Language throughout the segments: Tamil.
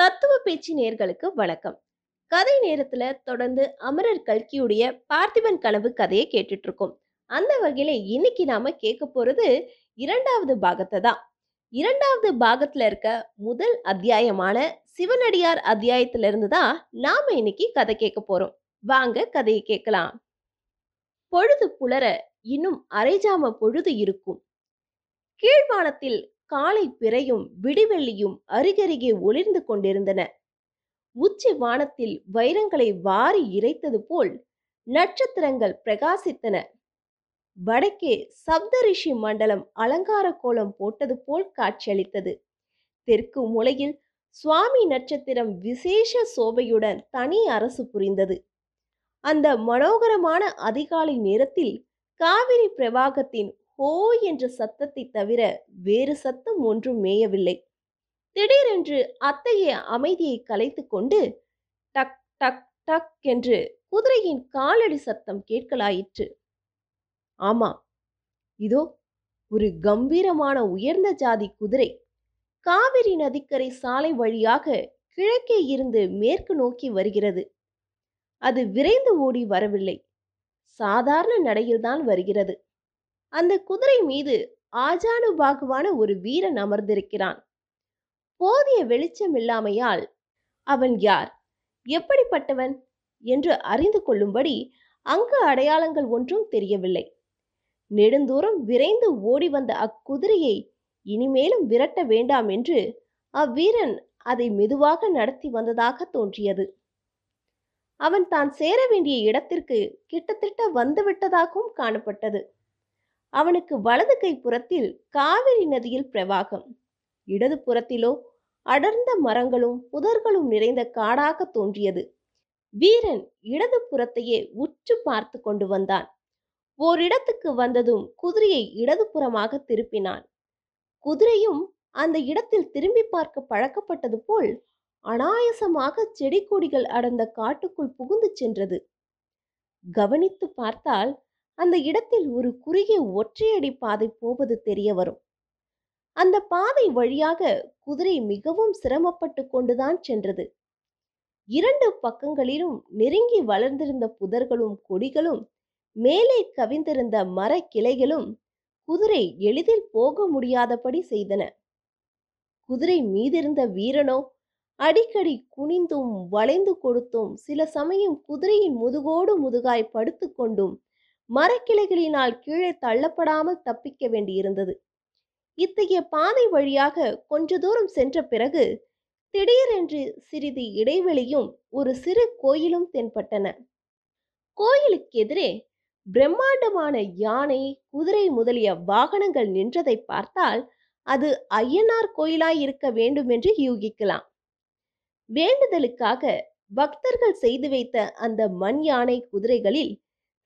தத்துவ பேச்சு நேர்களுக்கு வணக்கம் கதை நேரத்துல தொடர்ந்து அமரர் கல்கியுடைய பார்த்திபன் கனவு கதையை கேட்டுட்டு இருக்கோம் அந்த வகையில இன்னைக்கு நாம கேட்க போறது இரண்டாவது பாகத்தை தான் இரண்டாவது பாகத்துல இருக்க முதல் அத்தியாயமான சிவனடியார் அத்தியாயத்துல இருந்து தான் நாம இன்னைக்கு கதை கேட்க போறோம் வாங்க கதையை கேட்கலாம் பொழுது புலர இன்னும் அரைஜாம பொழுது இருக்கும் கீழ்வானத்தில் காலை பிறையும் விடிவெள்ளியும் அருகருகே ஒளிர்ந்து கொண்டிருந்தன உச்சி வானத்தில் வைரங்களை வாரி இறைத்தது போல் நட்சத்திரங்கள் பிரகாசித்தன வடக்கே சப்தரிஷி மண்டலம் அலங்கார கோலம் போட்டது போல் காட்சியளித்தது தெற்கு மூலையில் சுவாமி நட்சத்திரம் விசேஷ சோபையுடன் தனி அரசு புரிந்தது அந்த மனோகரமான அதிகாலை நேரத்தில் காவிரி பிரவாகத்தின் ஓ என்ற சத்தத்தை தவிர வேறு சத்தம் ஒன்றும் மேயவில்லை திடீரென்று அத்தைய அமைதியை கலைத்து கொண்டு டக் டக் டக் என்று குதிரையின் காலடி சத்தம் கேட்கலாயிற்று ஆமா இதோ ஒரு கம்பீரமான உயர்ந்த ஜாதி குதிரை காவிரி நதிக்கரை சாலை வழியாக கிழக்கே இருந்து மேற்கு நோக்கி வருகிறது அது விரைந்து ஓடி வரவில்லை சாதாரண நடையில்தான் வருகிறது அந்த குதிரை மீது ஆஜானு பாகுவான ஒரு வீரன் அமர்ந்திருக்கிறான் போதிய வெளிச்சம் இல்லாமையால் அவன் யார் எப்படிப்பட்டவன் என்று அறிந்து கொள்ளும்படி அங்கு அடையாளங்கள் ஒன்றும் தெரியவில்லை நெடுந்தூரம் விரைந்து ஓடி வந்த அக்குதிரையை இனிமேலும் விரட்ட வேண்டாம் என்று அவ்வீரன் அதை மெதுவாக நடத்தி வந்ததாக தோன்றியது அவன் தான் சேர வேண்டிய இடத்திற்கு கிட்டத்தட்ட வந்துவிட்டதாகவும் காணப்பட்டது அவனுக்கு வலது கை புறத்தில் காவிரி நதியில் பிரவாகம் இடது புறத்திலோ அடர்ந்த மரங்களும் புதர்களும் நிறைந்த காடாக தோன்றியது வீரன் இடது புறத்தையே உற்று பார்த்து கொண்டு வந்தான் ஓரிடத்துக்கு வந்ததும் குதிரையை இடது புறமாக திருப்பினான் குதிரையும் அந்த இடத்தில் திரும்பி பார்க்க பழக்கப்பட்டது போல் அனாயசமாக செடி கொடிகள் அடர்ந்த காட்டுக்குள் புகுந்து சென்றது கவனித்து பார்த்தால் அந்த இடத்தில் ஒரு குறுகிய ஒற்றையடி பாதை போவது தெரிய வரும் அந்த பாதை வழியாக குதிரை மிகவும் சிரமப்பட்டு கொண்டுதான் சென்றது இரண்டு பக்கங்களிலும் நெருங்கி வளர்ந்திருந்த புதர்களும் கொடிகளும் மேலே கவிந்திருந்த மர கிளைகளும் குதிரை எளிதில் போக முடியாதபடி செய்தன குதிரை மீதிருந்த வீரனோ அடிக்கடி குனிந்தும் வளைந்து கொடுத்தும் சில சமயம் குதிரையின் முதுகோடு முதுகாய் படுத்துக்கொண்டும் மரக்கிளைகளினால் கீழே தள்ளப்படாமல் தப்பிக்க வேண்டியிருந்தது இத்தகைய பாதை வழியாக கொஞ்ச தூரம் சென்ற பிறகு திடீரென்று சிறிது இடைவெளியும் ஒரு சிறு கோயிலும் தென்பட்டன கோயிலுக்கு எதிரே பிரம்மாண்டமான யானை குதிரை முதலிய வாகனங்கள் நின்றதை பார்த்தால் அது ஐயனார் கோயிலாய் இருக்க வேண்டும் என்று யூகிக்கலாம் வேண்டுதலுக்காக பக்தர்கள் செய்து வைத்த அந்த மண் யானை குதிரைகளில்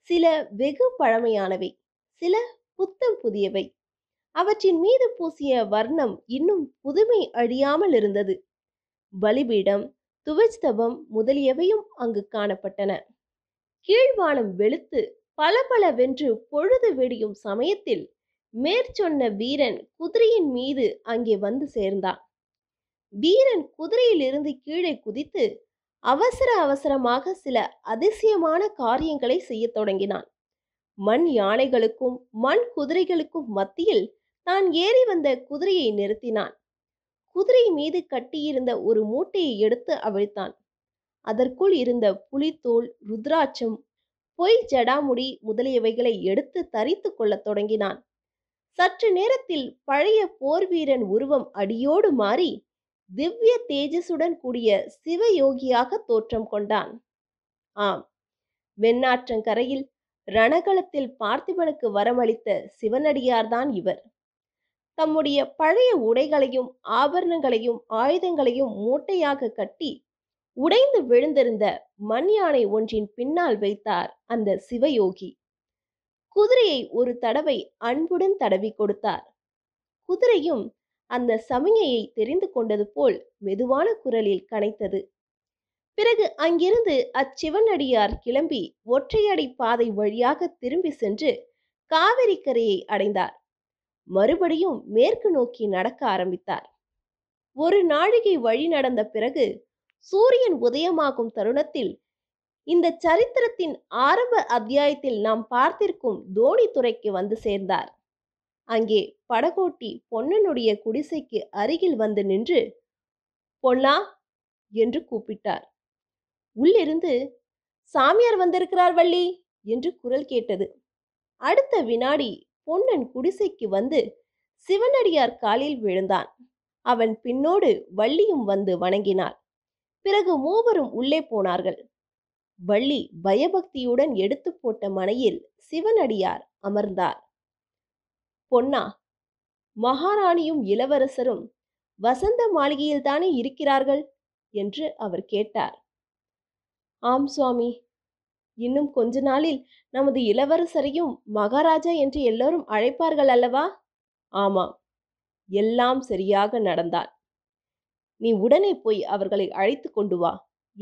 சில வெகு பழமையானவை சில புத்தம் புதியவை அவற்றின் மீது பூசிய வர்ணம் இன்னும் புதுமை அழியாமல் இருந்தது பலிபீடம் துவஜ்தபம் முதலியவையும் அங்கு காணப்பட்டன கீழ்வானம் வெளுத்து பல பலவென்று பொழுது வெடியும் சமயத்தில் மேற்சொன்ன வீரன் குதிரையின் மீது அங்கே வந்து சேர்ந்தான் வீரன் குதிரையிலிருந்து கீழே குதித்து அவசர அவசரமாக சில அதிசயமான காரியங்களை செய்ய தொடங்கினான் மண் யானைகளுக்கும் மண் குதிரைகளுக்கும் மத்தியில் தான் ஏறி வந்த குதிரையை நிறுத்தினான் குதிரை மீது கட்டியிருந்த ஒரு மூட்டையை எடுத்து அவிழ்த்தான் அதற்குள் இருந்த புலித்தோல் ருத்ராட்சம் பொய் ஜடாமுடி முதலியவைகளை எடுத்து தரித்து கொள்ளத் தொடங்கினான் சற்று நேரத்தில் பழைய போர் வீரன் உருவம் அடியோடு மாறி திவ்ய தேஜசுடன் கூடிய சிவயோகியாக தோற்றம் கொண்டான் ஆம் வெண்ணாற்றங்கரையில் ரணகளத்தில் பார்த்திபனுக்கு வரமளித்த சிவனடியார்தான் இவர் தம்முடைய பழைய உடைகளையும் ஆபரணங்களையும் ஆயுதங்களையும் மூட்டையாக கட்டி உடைந்து விழுந்திருந்த மண் யானை ஒன்றின் பின்னால் வைத்தார் அந்த சிவயோகி குதிரையை ஒரு தடவை அன்புடன் தடவி கொடுத்தார் குதிரையும் அந்த சமிகையை தெரிந்து கொண்டது போல் மெதுவான குரலில் கனைத்தது பிறகு அங்கிருந்து அச்சிவனடியார் கிளம்பி ஒற்றையடி பாதை வழியாக திரும்பி சென்று காவிரி கரையை அடைந்தார் மறுபடியும் மேற்கு நோக்கி நடக்க ஆரம்பித்தார் ஒரு நாழிகை வழி நடந்த பிறகு சூரியன் உதயமாகும் தருணத்தில் இந்த சரித்திரத்தின் ஆரம்ப அத்தியாயத்தில் நாம் பார்த்திருக்கும் தோனி துறைக்கு வந்து சேர்ந்தார் அங்கே படகோட்டி பொன்னனுடைய குடிசைக்கு அருகில் வந்து நின்று பொன்னா என்று கூப்பிட்டார் உள்ளிருந்து சாமியார் வந்திருக்கிறார் வள்ளி என்று குரல் கேட்டது அடுத்த வினாடி பொன்னன் குடிசைக்கு வந்து சிவனடியார் காலில் விழுந்தான் அவன் பின்னோடு வள்ளியும் வந்து வணங்கினாள் பிறகு மூவரும் உள்ளே போனார்கள் வள்ளி பயபக்தியுடன் எடுத்து போட்ட மனையில் சிவனடியார் அமர்ந்தார் பொன்னா மகாராணியும் இளவரசரும் வசந்த மாளிகையில் தானே இருக்கிறார்கள் என்று அவர் கேட்டார் ஆம் சுவாமி இன்னும் கொஞ்ச நாளில் நமது இளவரசரையும் மகாராஜா என்று எல்லோரும் அழைப்பார்கள் அல்லவா ஆமாம் எல்லாம் சரியாக நடந்தான் நீ உடனே போய் அவர்களை அழைத்து கொண்டு வா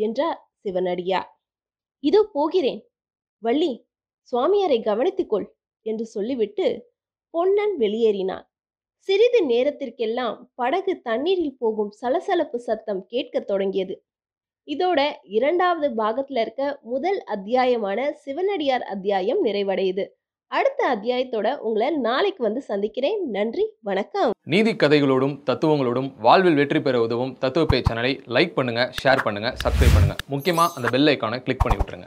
என்றார் சிவனடியார் இதோ போகிறேன் வள்ளி சுவாமியாரை கவனித்துக்கொள் என்று சொல்லிவிட்டு பொன்னன் வெளியேறினான் சிறிது நேரத்திற்கெல்லாம் படகு தண்ணீரில் போகும் சலசலப்பு சத்தம் கேட்க தொடங்கியது இதோட இரண்டாவது பாகத்துல இருக்க முதல் அத்தியாயமான சிவனடியார் அத்தியாயம் நிறைவடையுது அடுத்த அத்தியாயத்தோட உங்களை நாளைக்கு வந்து சந்திக்கிறேன் நன்றி வணக்கம் நீதி கதைகளோடும் தத்துவங்களோடும் வாழ்வில் வெற்றி பெற உதவும் தத்துவ பேச்சனலை லைக் பண்ணுங்க ஷேர் பண்ணுங்க சப்ஸ்கிரைப் பண்ணுங்க முக்கியமா அந்த பெல் ஐக்கானை கிளிக் பண்ணி விட்டுருங்க